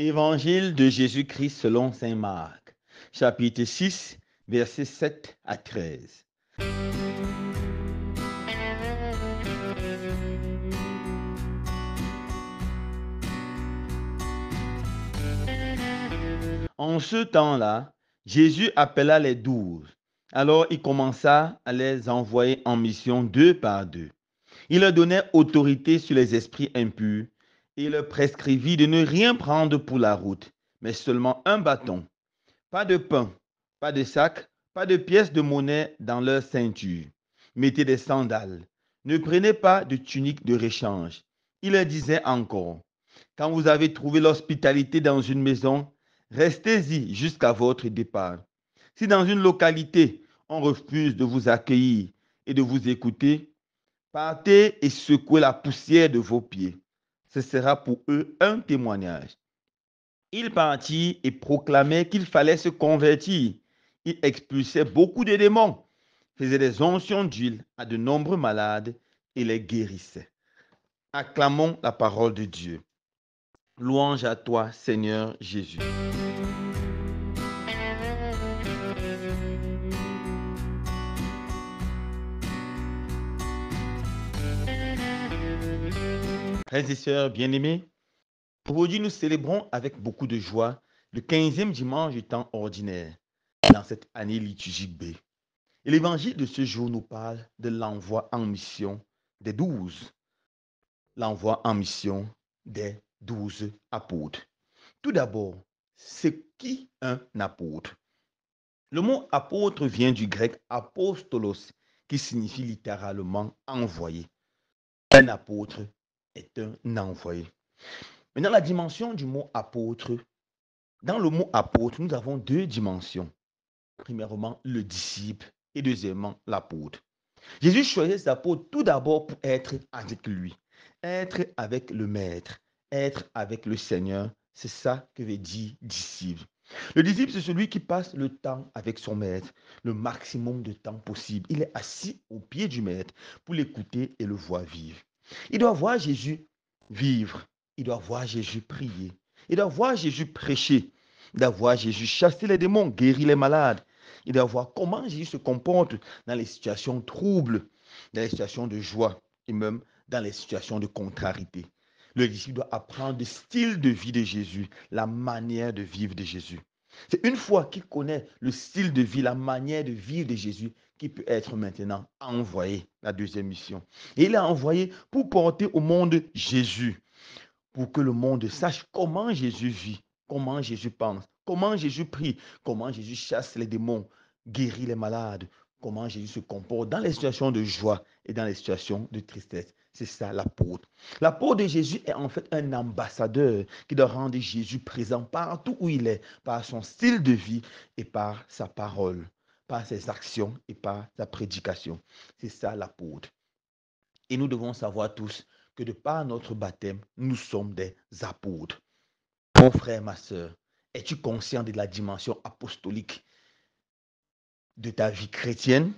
Évangile de Jésus-Christ selon Saint Marc, chapitre 6, versets 7 à 13. En ce temps-là, Jésus appela les douze. Alors il commença à les envoyer en mission deux par deux. Il leur donnait autorité sur les esprits impurs il leur prescrivit de ne rien prendre pour la route, mais seulement un bâton. Pas de pain, pas de sac, pas de pièces de monnaie dans leur ceinture. Mettez des sandales. Ne prenez pas de tunique de réchange. Il leur disait encore, quand vous avez trouvé l'hospitalité dans une maison, restez-y jusqu'à votre départ. Si dans une localité, on refuse de vous accueillir et de vous écouter, partez et secouez la poussière de vos pieds ce sera pour eux un témoignage. Il partit et proclamait qu'il fallait se convertir. Il expulsait beaucoup de démons, faisait des onctions d'huile à de nombreux malades et les guérissait. Acclamons la parole de Dieu. Louange à toi, Seigneur Jésus. Frères et sœurs bien-aimés, aujourd'hui nous célébrons avec beaucoup de joie le 15e dimanche du temps ordinaire dans cette année liturgique B. Et l'évangile de ce jour nous parle de l'envoi en mission des douze. L'envoi en mission des douze apôtres. Tout d'abord, c'est qui un apôtre Le mot apôtre vient du grec apostolos, qui signifie littéralement envoyé. Un apôtre est un envoyé. Maintenant, la dimension du mot apôtre. Dans le mot apôtre, nous avons deux dimensions. Premièrement, le disciple et deuxièmement, l'apôtre. Jésus choisit ses apôtres tout d'abord pour être avec lui, être avec le Maître, être avec le Seigneur. C'est ça que veut dire disciple. Le disciple, c'est celui qui passe le temps avec son maître, le maximum de temps possible. Il est assis au pied du maître pour l'écouter et le voir vivre. Il doit voir Jésus vivre. Il doit voir Jésus prier. Il doit voir Jésus prêcher. Il doit voir Jésus chasser les démons, guérir les malades. Il doit voir comment Jésus se comporte dans les situations troubles, dans les situations de joie et même dans les situations de contrarité. Le disciple doit apprendre le style de vie de Jésus, la manière de vivre de Jésus. C'est une fois qu'il connaît le style de vie, la manière de vivre de Jésus, qui peut être maintenant envoyé, la deuxième mission. Et il est envoyé pour porter au monde Jésus, pour que le monde sache comment Jésus vit, comment Jésus pense, comment Jésus prie, comment Jésus chasse les démons, guérit les malades, comment Jésus se comporte dans les situations de joie et dans les situations de tristesse. C'est ça l'apôtre. L'apôtre de Jésus est en fait un ambassadeur qui doit rendre Jésus présent partout où il est, par son style de vie et par sa parole par ses actions et par sa prédication. C'est ça l'apôtre. Et nous devons savoir tous que de par notre baptême, nous sommes des apôtres. Mon frère, ma soeur, es-tu conscient de la dimension apostolique de ta vie chrétienne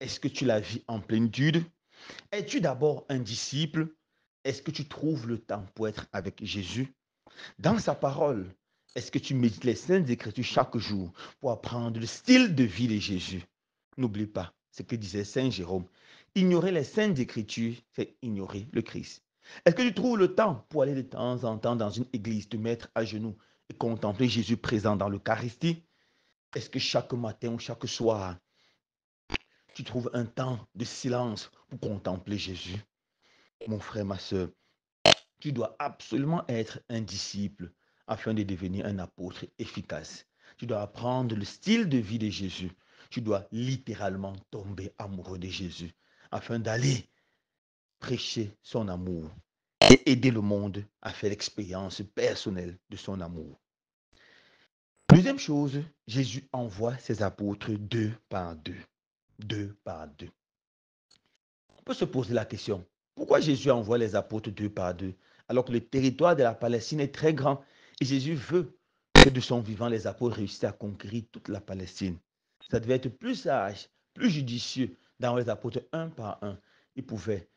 Est-ce que tu la vis en plénitude Es-tu d'abord un disciple Est-ce que tu trouves le temps pour être avec Jésus Dans sa parole, est-ce que tu médites les saintes écritures chaque jour pour apprendre le style de vie de Jésus N'oublie pas ce que disait Saint Jérôme. Ignorer les saintes écritures, c'est ignorer le Christ. Est-ce que tu trouves le temps pour aller de temps en temps dans une église, te mettre à genoux et contempler Jésus présent dans l'Eucharistie Est-ce que chaque matin ou chaque soir, tu trouves un temps de silence pour contempler Jésus Mon frère, ma soeur, tu dois absolument être un disciple afin de devenir un apôtre efficace. Tu dois apprendre le style de vie de Jésus. Tu dois littéralement tomber amoureux de Jésus afin d'aller prêcher son amour et aider le monde à faire l'expérience personnelle de son amour. Deuxième chose, Jésus envoie ses apôtres deux par deux. Deux par deux. On peut se poser la question, pourquoi Jésus envoie les apôtres deux par deux alors que le territoire de la Palestine est très grand et Jésus veut que de son vivant, les apôtres réussissent à conquérir toute la Palestine. Ça devait être plus sage, plus judicieux dans les apôtres, un par un. Ils pouvaient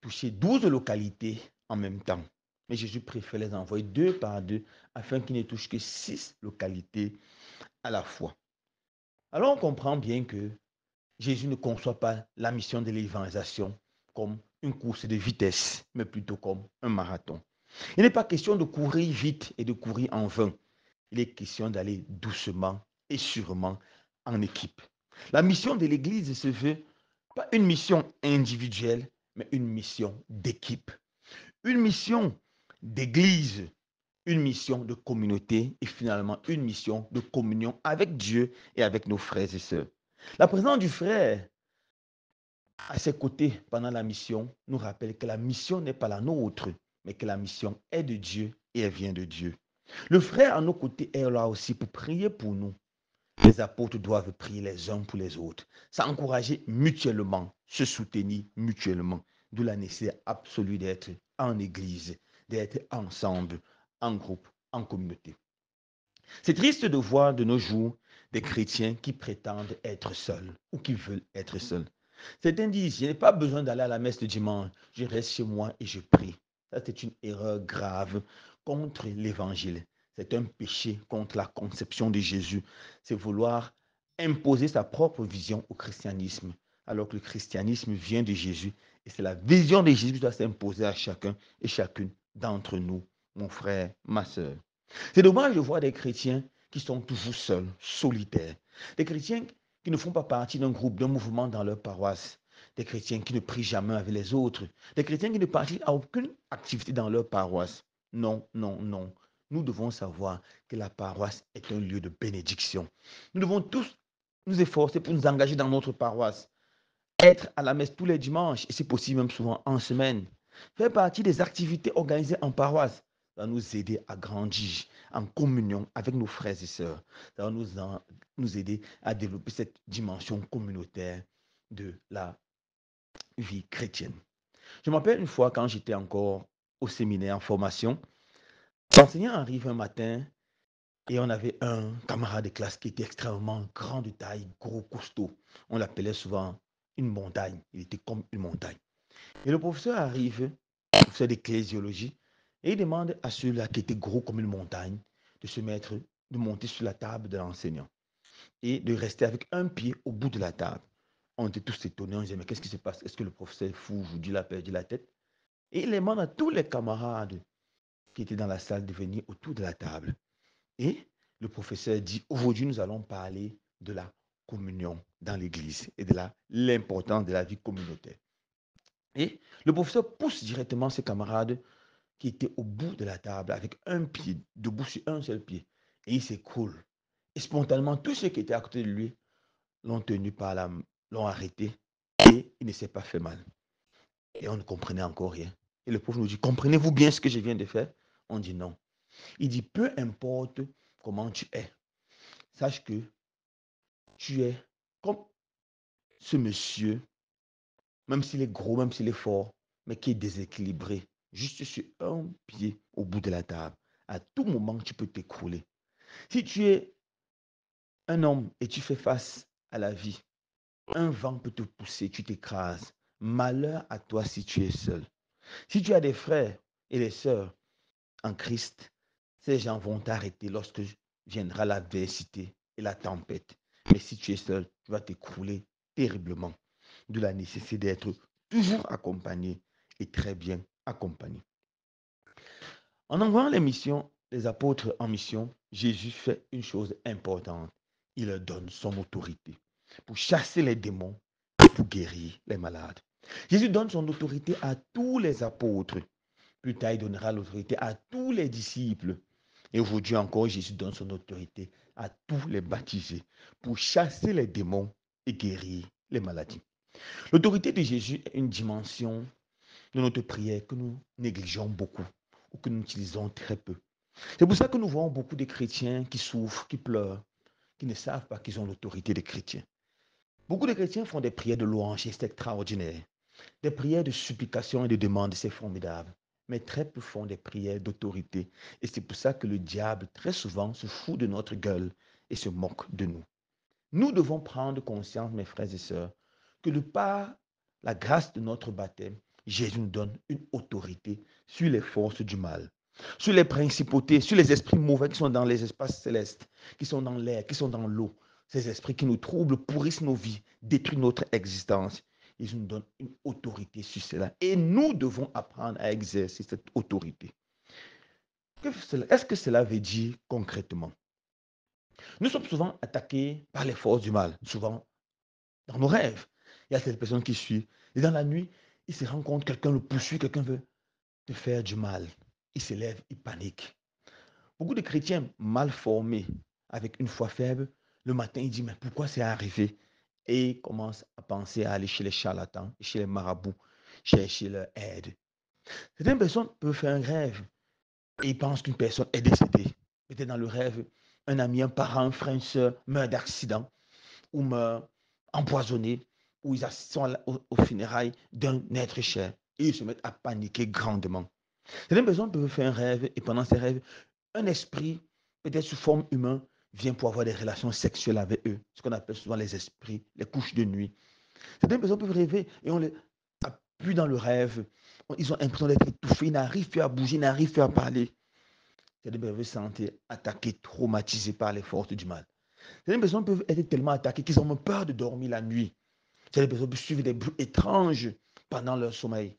toucher douze localités en même temps. Mais Jésus préfère les envoyer deux par deux afin qu'ils ne touchent que six localités à la fois. Alors on comprend bien que Jésus ne conçoit pas la mission de l'évangélisation comme une course de vitesse, mais plutôt comme un marathon. Il n'est pas question de courir vite et de courir en vain. Il est question d'aller doucement et sûrement en équipe. La mission de l'Église se veut pas une mission individuelle, mais une mission d'équipe. Une mission d'Église, une mission de communauté et finalement une mission de communion avec Dieu et avec nos frères et sœurs. La présence du frère à ses côtés pendant la mission nous rappelle que la mission n'est pas la nôtre, mais que la mission est de Dieu et elle vient de Dieu. Le frère à nos côtés est là aussi pour prier pour nous. Les apôtres doivent prier les uns pour les autres, s'encourager mutuellement, se soutenir mutuellement. D'où la nécessité absolue d'être en église, d'être ensemble, en groupe, en communauté. C'est triste de voir de nos jours des chrétiens qui prétendent être seuls ou qui veulent être seuls. Certains disent, je n'ai pas besoin d'aller à la messe le dimanche, je reste chez moi et je prie c'est une erreur grave contre l'évangile. C'est un péché contre la conception de Jésus. C'est vouloir imposer sa propre vision au christianisme, alors que le christianisme vient de Jésus. Et c'est la vision de Jésus qui doit s'imposer à chacun et chacune d'entre nous, mon frère, ma soeur. C'est dommage de voir des chrétiens qui sont toujours seuls, solitaires. Des chrétiens qui ne font pas partie d'un groupe, d'un mouvement dans leur paroisse des chrétiens qui ne prient jamais avec les autres, des chrétiens qui ne participent à aucune activité dans leur paroisse. Non, non, non. Nous devons savoir que la paroisse est un lieu de bénédiction. Nous devons tous nous efforcer pour nous engager dans notre paroisse. Être à la messe tous les dimanches, et c'est possible même souvent en semaine. Faire partie des activités organisées en paroisse ça va nous aider à grandir en communion avec nos frères et sœurs. Ça va nous, nous aider à développer cette dimension communautaire de la vie chrétienne. Je m'appelle une fois quand j'étais encore au séminaire en formation, l'enseignant arrive un matin et on avait un camarade de classe qui était extrêmement grand de taille, gros, costaud. On l'appelait souvent une montagne. Il était comme une montagne. Et le professeur arrive, le professeur d'ecclésiologie, et il demande à celui-là qui était gros comme une montagne de se mettre, de monter sur la table de l'enseignant et de rester avec un pied au bout de la table. On était tous étonnés, on disait, mais qu'est-ce qui se passe Est-ce que le professeur est fou aujourd'hui, il a perdu la tête Et il demande à tous les camarades qui étaient dans la salle de venir autour de la table. Et le professeur dit, aujourd'hui, nous allons parler de la communion dans l'Église et de l'importance de la vie communautaire. Et le professeur pousse directement ses camarades qui étaient au bout de la table avec un pied, debout sur un seul pied. Et il s'écroule. Et spontanément, tous ceux qui étaient à côté de lui l'ont tenu par la, l'ont arrêté et il ne s'est pas fait mal. Et on ne comprenait encore rien. Et le pauvre nous dit, comprenez-vous bien ce que je viens de faire On dit non. Il dit, peu importe comment tu es, sache que tu es comme ce monsieur, même s'il est gros, même s'il est fort, mais qui est déséquilibré, juste sur un pied au bout de la table. À tout moment, tu peux t'écrouler. Si tu es un homme et tu fais face à la vie, un vent peut te pousser, tu t'écrases. Malheur à toi si tu es seul. Si tu as des frères et des sœurs en Christ, ces gens vont t'arrêter lorsque viendra l'adversité et la tempête. Mais si tu es seul, tu vas t'écrouler terriblement. De la nécessité d'être toujours accompagné et très bien accompagné. En envoyant les missions, les apôtres en mission, Jésus fait une chose importante. Il leur donne son autorité pour chasser les démons et pour guérir les malades. Jésus donne son autorité à tous les apôtres. Plus tard, il donnera l'autorité à tous les disciples. Et aujourd'hui encore, Jésus donne son autorité à tous les baptisés pour chasser les démons et guérir les maladies. L'autorité de Jésus est une dimension de notre prière que nous négligeons beaucoup ou que nous utilisons très peu. C'est pour ça que nous voyons beaucoup de chrétiens qui souffrent, qui pleurent, qui ne savent pas qu'ils ont l'autorité des chrétiens. Beaucoup de chrétiens font des prières de louange, c'est extraordinaire. Des prières de supplication et de demande, c'est formidable. Mais très peu font des prières d'autorité. Et c'est pour ça que le diable, très souvent, se fout de notre gueule et se moque de nous. Nous devons prendre conscience, mes frères et sœurs, que de par la grâce de notre baptême, Jésus nous donne une autorité sur les forces du mal, sur les principautés, sur les esprits mauvais qui sont dans les espaces célestes, qui sont dans l'air, qui sont dans l'eau, ces esprits qui nous troublent pourrissent nos vies, détruisent notre existence. Ils nous donnent une autorité sur cela. Et nous devons apprendre à exercer cette autorité. Est-ce que cela veut dire concrètement Nous sommes souvent attaqués par les forces du mal, souvent dans nos rêves. Il y a cette personne qui suit. Et dans la nuit, il se rend compte, quelqu'un le poursuit, quelqu'un veut te faire du mal. Il se lève, il panique. Beaucoup de chrétiens mal formés, avec une foi faible, le matin, il dit, mais pourquoi c'est arrivé Et il commence à penser à aller chez les charlatans, chez les marabouts, chercher leur aide. Certaines personnes peuvent faire un rêve et pense pensent qu'une personne est décédée. Peut-être dans le rêve, un ami, un parent, un frère, une soeur meurt d'accident ou meurt empoisonné ou ils assistent aux funérailles d'un être cher et ils se mettent à paniquer grandement. Certaines personnes peuvent faire un rêve et pendant ces rêves, un esprit, peut-être sous forme humaine, vient pour avoir des relations sexuelles avec eux, ce qu'on appelle souvent les esprits, les couches de nuit. Certaines personnes peuvent rêver et on les appuie dans le rêve. Ils ont l'impression d'être étouffés, ils n'arrivent plus à bouger, ils n'arrivent plus à parler. Certaines personnes peuvent se sentir attaquées, traumatisées par les forces du mal. Certaines personnes peuvent être tellement attaquées qu'ils ont peur de dormir la nuit. Certaines personnes peuvent suivre des bruits étranges pendant leur sommeil.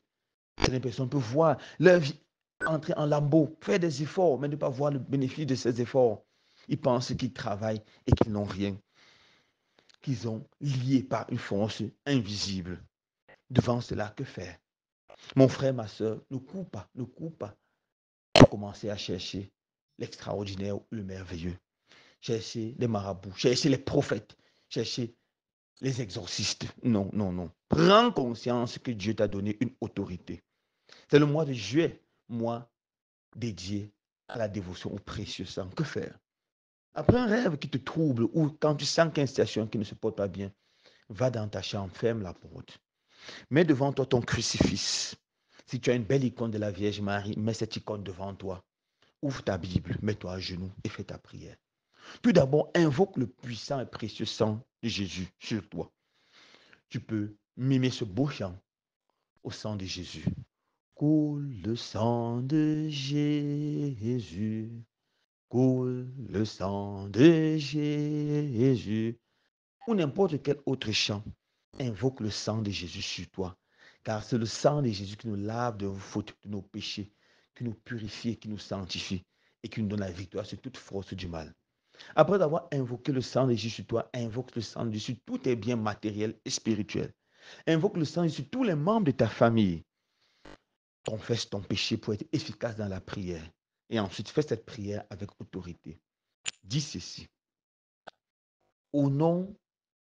Certaines personnes peuvent voir leur vie entrer en lambeau, faire des efforts, mais ne pas voir le bénéfice de ces efforts. Ils pensent qu'ils travaillent et qu'ils n'ont rien, qu'ils ont liés par une force invisible. Devant cela, que faire Mon frère, ma soeur, ne coupe pas, ne coupe pas. Commencez à chercher l'extraordinaire le merveilleux. Cherchez les marabouts, cherchez les prophètes, cherchez les exorcistes. Non, non, non. Prends conscience que Dieu t'a donné une autorité. C'est le mois de juillet, mois dédié à la dévotion au précieux sang. Que faire après un rêve qui te trouble ou quand tu sens qu'il situation qui ne se porte pas bien, va dans ta chambre, ferme la porte. Mets devant toi ton crucifix. Si tu as une belle icône de la Vierge Marie, mets cette icône devant toi. Ouvre ta Bible, mets-toi à genoux et fais ta prière. Tout d'abord, invoque le puissant et précieux sang de Jésus sur toi. Tu peux mimer ce beau chant au sang de Jésus. Coule le sang de Jésus coule le sang de Jésus. Ou n'importe quel autre chant, invoque le sang de Jésus sur toi. Car c'est le sang de Jésus qui nous lave de nos fautes, de nos péchés, qui nous purifie, qui nous sanctifie et qui nous donne la victoire sur toute force du mal. Après avoir invoqué le sang de Jésus sur toi, invoque le sang de Jésus sur tous tes biens matériels et spirituels. Invoque le sang de Jésus tous les membres de ta famille. Confesse ton péché pour être efficace dans la prière. Et ensuite, fais cette prière avec autorité. Dis ceci. Au nom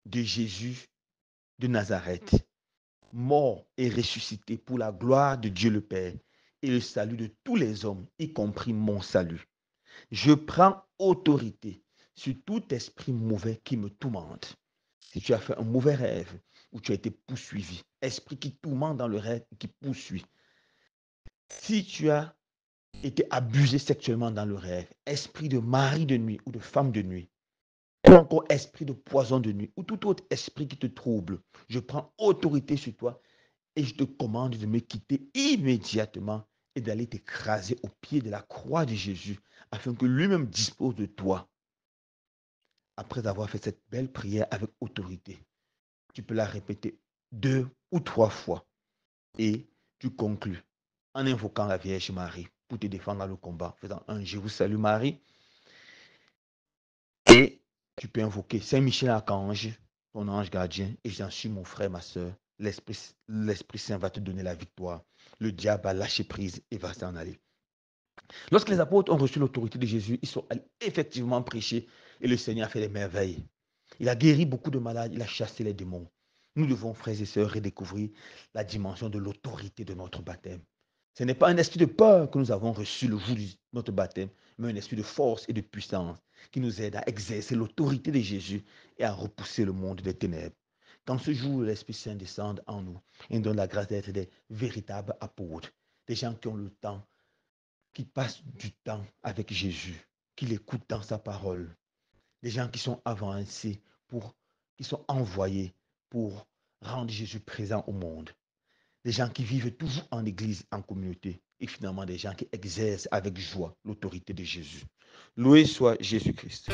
de Jésus de Nazareth, mort et ressuscité pour la gloire de Dieu le Père et le salut de tous les hommes, y compris mon salut. Je prends autorité sur tout esprit mauvais qui me tourmente. Si tu as fait un mauvais rêve ou tu as été poursuivi, esprit qui tourmente dans le rêve, et qui poursuit. Si tu as été abusé sexuellement dans le rêve, esprit de mari de nuit ou de femme de nuit, ou encore esprit de poison de nuit ou tout autre esprit qui te trouble, je prends autorité sur toi et je te commande de me quitter immédiatement et d'aller t'écraser au pied de la croix de Jésus afin que lui-même dispose de toi. Après avoir fait cette belle prière avec autorité, tu peux la répéter deux ou trois fois et tu conclus en invoquant la Vierge Marie pour te défendre dans le combat. Faisant un Je vous salue Marie. Et tu peux invoquer Saint-Michel Archange, ton ange gardien, et j'en suis mon frère, ma soeur. L'Esprit Saint va te donner la victoire. Le diable va lâcher prise et va s'en aller. Lorsque les apôtres ont reçu l'autorité de Jésus, ils sont allés effectivement prêcher et le Seigneur a fait des merveilles. Il a guéri beaucoup de malades, il a chassé les démons. Nous devons, frères et sœurs, redécouvrir la dimension de l'autorité de notre baptême. Ce n'est pas un esprit de peur que nous avons reçu le jour de notre baptême, mais un esprit de force et de puissance qui nous aide à exercer l'autorité de Jésus et à repousser le monde des ténèbres. Quand ce jour, l'Esprit Saint descende en nous et nous donne la grâce d'être des véritables apôtres, des gens qui ont le temps, qui passent du temps avec Jésus, qui l'écoutent dans sa parole, des gens qui sont avancés, pour, qui sont envoyés pour rendre Jésus présent au monde des gens qui vivent toujours en église, en communauté, et finalement des gens qui exercent avec joie l'autorité de Jésus. Loué soit Jésus-Christ.